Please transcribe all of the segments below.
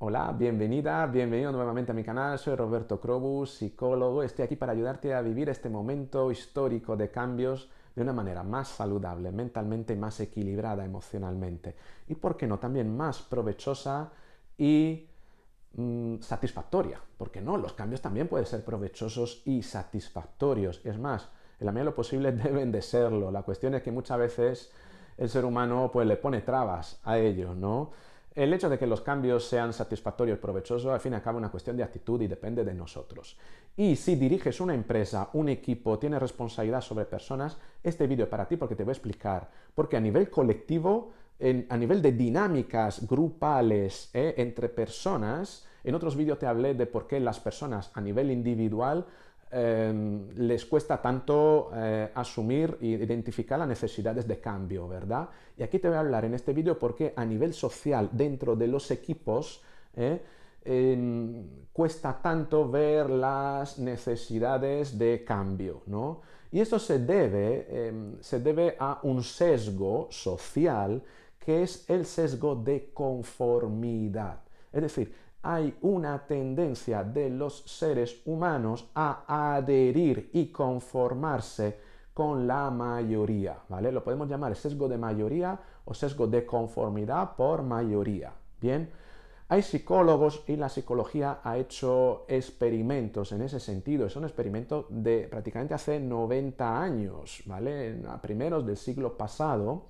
Hola, bienvenida, bienvenido nuevamente a mi canal. Soy Roberto Crobus, psicólogo. Estoy aquí para ayudarte a vivir este momento histórico de cambios de una manera más saludable, mentalmente más equilibrada emocionalmente y, por qué no, también más provechosa y mm, satisfactoria, satisfactoria. Porque no, los cambios también pueden ser provechosos y satisfactorios. Es más, en la medida de lo posible deben de serlo. La cuestión es que muchas veces el ser humano pues le pone trabas a ello, ¿no? El hecho de que los cambios sean satisfactorios y provechosos, al fin y al cabo, es una cuestión de actitud y depende de nosotros. Y si diriges una empresa, un equipo, tienes responsabilidad sobre personas, este vídeo es para ti porque te voy a explicar. Porque a nivel colectivo, a nivel de dinámicas grupales eh, entre personas, en otros vídeos te hablé de por qué las personas a nivel individual Em, les cuesta tanto eh, asumir e identificar las necesidades de cambio, ¿verdad? Y aquí te voy a hablar en este vídeo porque a nivel social, dentro de los equipos, eh, em, cuesta tanto ver las necesidades de cambio, ¿no? Y esto em, se debe a un sesgo social que es el sesgo de conformidad. Es decir, hay una tendencia de los seres humanos a adherir y conformarse con la mayoría, ¿vale? Lo podemos llamar sesgo de mayoría o sesgo de conformidad por mayoría, ¿bien? Hay psicólogos y la psicología ha hecho experimentos en ese sentido. Es un experimento de prácticamente hace 90 años, ¿vale? A primeros del siglo pasado,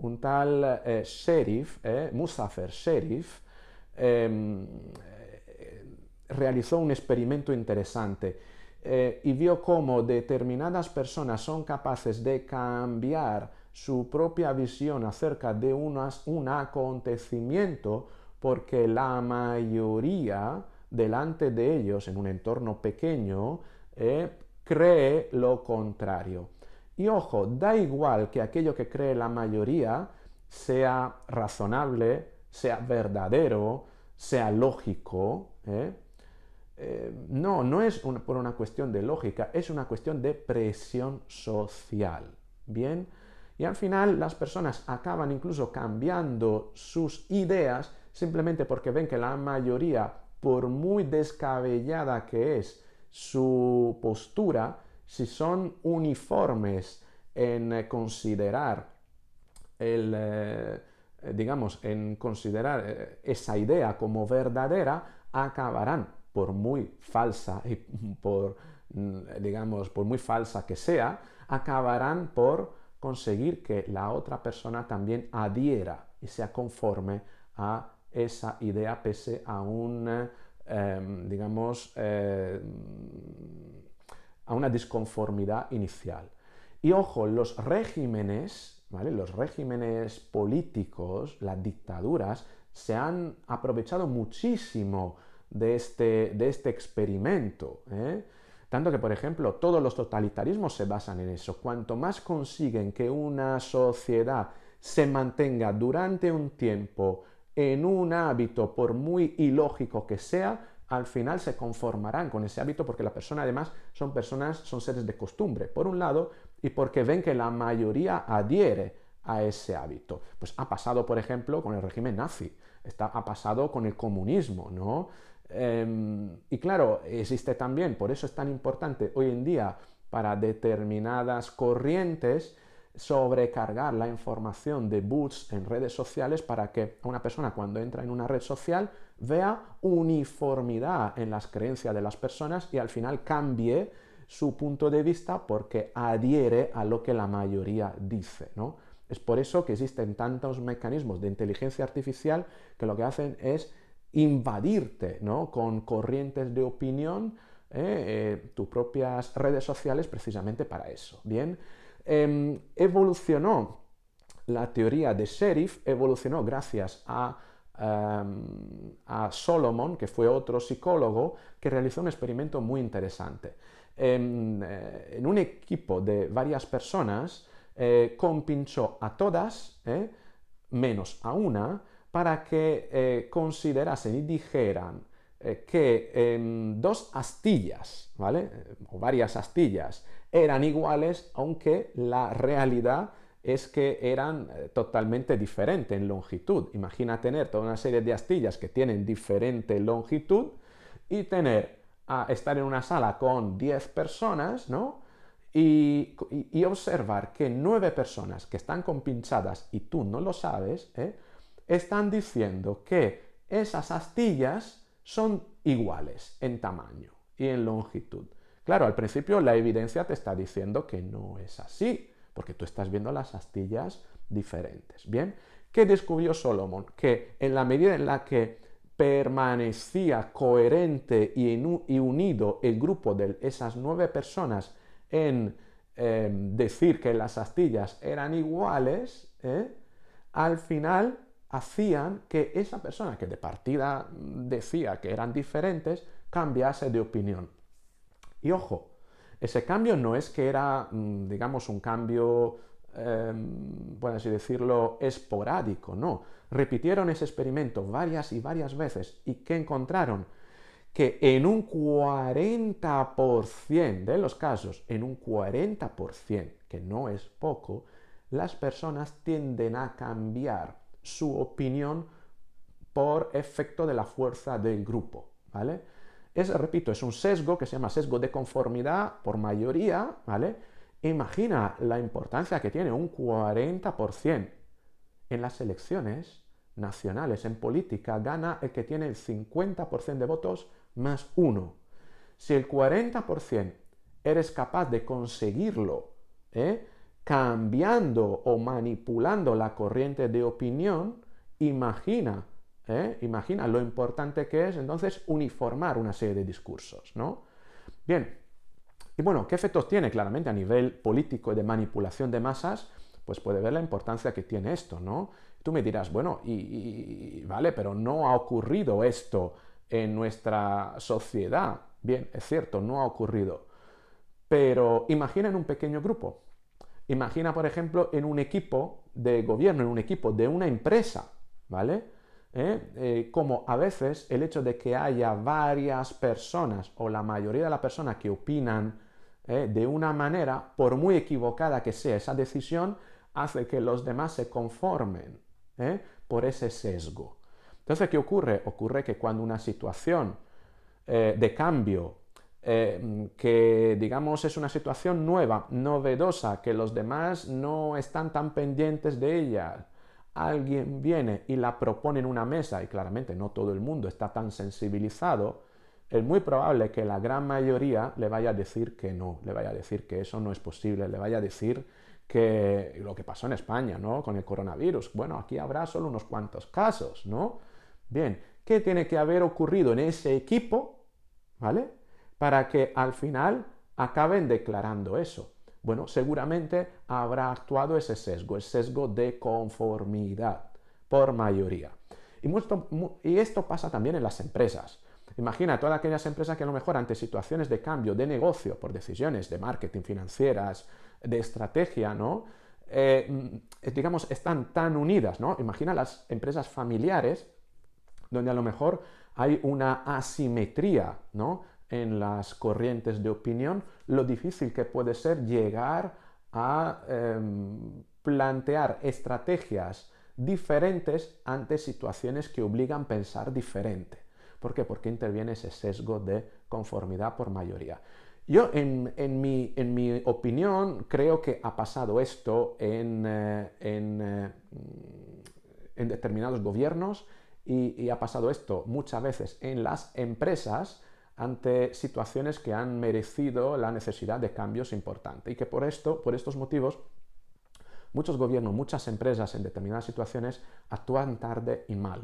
un tal Sherif, eh, sheriff, eh, Musafer Sheriff, Em, realizó un experimento interesante eh, y vio cómo determinadas personas son capaces de cambiar su propia visión acerca de un acontecimiento porque la mayoría delante de ellos en un entorno pequeño eh, cree lo contrario. Y ojo, da igual que aquello que cree la mayoría sea razonable, sea verdadero, sea lógico. ¿eh? Eh, no, no es por una cuestión de lógica, es una cuestión de presión social. Bien, y al final las personas acaban incluso cambiando sus ideas simplemente porque ven que la mayoría, por muy descabellada que es su postura, si son uniformes en considerar el, eh, eh, digamos, en considerar eh, esa idea como verdadera, acabarán, por muy falsa y por, mm, digamos, por muy falsa que sea, acabarán por conseguir que la otra persona también adhiera y sea conforme a esa idea pese a un, em, digamos, em, a una disconformidad inicial. Y ojo, los regímenes los regímenes políticos, las dictaduras, se han aprovechado muchísimo de este, este experimento. ¿eh? Tanto que, por ejemplo, todos los totalitarismos se basan en eso. Cuanto más consiguen que una sociedad se mantenga durante un tiempo en un hábito, por muy ilógico que sea, al final se conformarán con ese hábito porque la persona además son personas, son seres de costumbre, por un lado, y porque ven que la mayoría adhiere a ese hábito. Pues ha pasado, por ejemplo, con el régimen nazi, está, ha pasado con el comunismo, ¿no? Em, y claro, existe también, por eso es tan importante hoy en día para determinadas corrientes sobrecargar la información de boots en redes sociales para que una persona cuando entra en una red social vea uniformidad en las creencias de las personas y al final cambie su punto de vista porque adhiere a lo que la mayoría dice, ¿no? Es por eso que existen tantos mecanismos de inteligencia artificial que lo que hacen es invadirte ¿no? con corrientes de opinión, ¿eh? Eh, tus propias redes sociales precisamente para eso. Bien, em, evolucionó la teoría de Sheriff, evolucionó gracias a, em, a Solomon, que fue otro psicólogo, que realizó un experimento muy interesante. Eh, en un equipo de varias personas, eh, compinchó a todas, eh, menos a una, para que considerasen y dijeran que em, dos astillas, ¿vale? O varias astillas eran iguales, aunque la realidad es que eran totalmente diferentes en longitud. Imagina tener toda una serie de astillas que tienen diferente longitud y tener a estar en una sala con 10 personas, ¿no? Y, observar que nueve personas que están compinchadas y tú no lo sabes, ¿eh? están diciendo que esas astillas son iguales en tamaño y en longitud. Claro, al principio la evidencia te está diciendo que no es así, porque tú estás viendo las astillas diferentes. Bien, ¿qué descubrió Solomon? Que en la medida en la que permanecía coherente y, unido el grupo de esas nueve personas en em, decir que las astillas eran iguales, ¿eh? al final hacían que esa persona que de partida decía que eran diferentes cambiase de opinión. Y ojo, ese cambio no es que era, mm, digamos, un cambio eh, bueno, así decirlo, esporádico, no. Repitieron ese experimento varias y varias veces y ¿qué encontraron? Que en un 40% de los casos, en un 40%, que no es poco, las personas tienden a cambiar su opinión por efecto de la fuerza del grupo, ¿vale? Es, repito, es un sesgo que se llama sesgo de conformidad por mayoría, ¿vale? Imagina la importancia que tiene un 40% en las elecciones nacionales. En política gana el que tiene el 50% de votos más uno. Si el 40% eres capaz de conseguirlo, ¿eh? cambiando o manipulando la corriente de opinión, imagina, ¿eh? imagina lo importante que es entonces uniformar una serie de discursos, ¿no? Bien, y bueno, ¿qué efectos tiene claramente a nivel político de manipulación de masas? Pues puede ver la importancia que tiene esto, ¿no? Tú me dirás, bueno, y, vale, pero no ha ocurrido esto en nuestra sociedad. Bien, es cierto, no ha ocurrido. Pero imagina en un pequeño grupo. Imagina, por ejemplo, en un equipo de gobierno, en un equipo de una empresa, ¿vale? ¿Eh? Eh, como a veces el hecho de que haya varias personas o la mayoría de las personas que opinan eh, de una manera, por muy equivocada que sea esa decisión, hace que los demás se conformen eh, por ese sesgo. Entonces, ¿qué ocurre? Ocurre que cuando una situación eh, de cambio, que digamos es una situación nueva, novedosa, que los demás no están tan pendientes de ella, alguien viene y la propone en una mesa, y claramente no todo el mundo está tan sensibilizado, es muy probable que la gran mayoría le vaya a decir que no, le vaya a decir que eso no es posible, le vaya a decir que lo que pasó en España, ¿no? Con el coronavirus. Bueno, aquí habrá solo unos cuantos casos, ¿no? Bien, ¿qué tiene que haber ocurrido en ese equipo, ¿vale? Para que al final acaben declarando eso. Bueno, seguramente habrá actuado ese sesgo, el sesgo de conformidad, por mayoría. Y, y esto pasa también en las empresas. Imagina todas aquellas empresas que a lo mejor ante situaciones de cambio de negocio por decisiones de marketing financieras, de estrategia, ¿no? Eh, digamos, están tan unidas, ¿no? Imagina las empresas familiares donde a lo mejor hay una asimetría, En las corrientes de opinión, lo difícil que puede ser llegar a em, plantear estrategias diferentes ante situaciones que obligan a pensar diferente. ¿Por qué? Porque interviene ese sesgo de conformidad por mayoría. Yo, en, mi, opinión, creo que ha pasado esto eh, eh, en, determinados gobiernos y, y ha pasado esto muchas veces en las empresas ante situaciones que han merecido la necesidad de cambios importantes y que por esto, por estos motivos, muchos gobiernos, muchas empresas en determinadas situaciones actúan tarde y mal.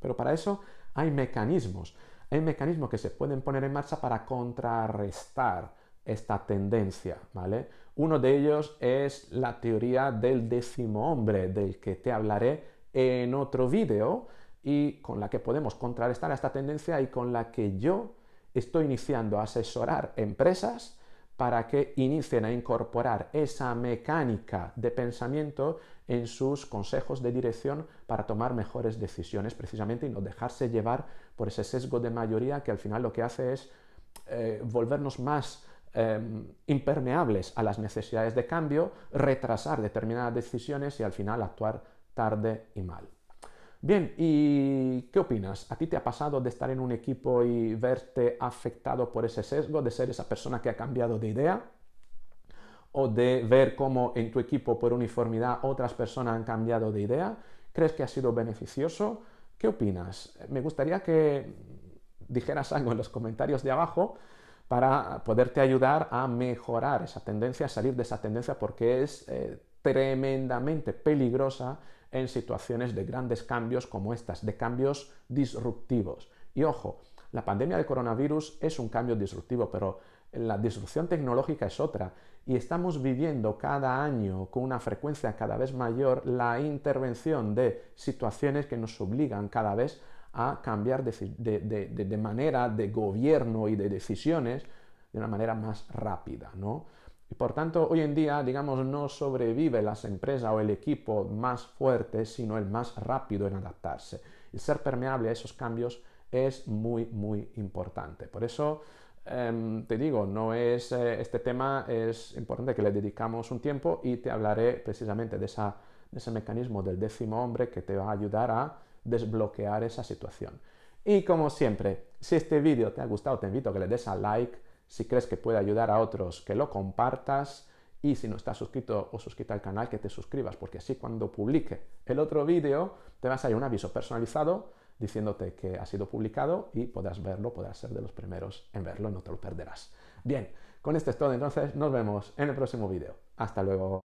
Pero para eso hay mecanismos, hay mecanismos que se pueden poner en marcha para contrarrestar esta tendencia, ¿vale? Uno de ellos es la teoría del décimo hombre, del que te hablaré en otro vídeo y con la que podemos contrarrestar esta tendencia y con la que yo estoy iniciando a asesorar empresas para que inicien a incorporar esa mecánica de pensamiento en sus consejos de dirección para tomar mejores decisiones precisamente y no dejarse llevar por ese sesgo de mayoría que al final lo que hace es eh, volvernos más em, impermeables a las necesidades de cambio, retrasar determinadas decisiones y al final actuar tarde y mal. Bien, ¿y qué opinas? ¿A ti te ha pasado de estar en un equipo y verte afectado por ese sesgo, de ser esa persona que ha cambiado de idea? ¿O de ver cómo en tu equipo por uniformidad otras personas han cambiado de idea? ¿Crees que ha sido beneficioso? ¿Qué opinas? Me gustaría que dijeras algo en los comentarios de abajo para poderte ayudar a mejorar esa tendencia, a salir de esa tendencia porque es eh, tremendamente peligrosa en situaciones de grandes cambios como estas, de cambios disruptivos. Y ojo, la pandemia del coronavirus es un cambio disruptivo, pero la disrupción tecnológica es otra y estamos viviendo cada año con una frecuencia cada vez mayor la intervención de situaciones que nos obligan cada vez a cambiar de, de manera de gobierno y de decisiones de una manera más rápida, ¿no? Y por tanto, hoy en día, digamos, no sobrevive la empresa o el equipo más fuerte, sino el más rápido en adaptarse. Y ser permeable a esos cambios es muy, muy importante. Por eso, em, te digo, no es, eh, este tema es importante que le dedicamos un tiempo y te hablaré precisamente de, de ese mecanismo del décimo hombre que te va a ayudar a desbloquear esa situación. Y como siempre, si este vídeo te ha gustado, te invito a que le des a like si crees que puede ayudar a otros, que lo compartas. Y si no estás suscrito o suscrita al canal, que te suscribas, porque así cuando publique el otro vídeo, te vas a ir un aviso personalizado diciéndote que ha sido publicado y podrás verlo, podrás ser de los primeros en verlo, no te lo perderás. Bien, con esto es todo, entonces nos vemos en el próximo vídeo. Hasta luego.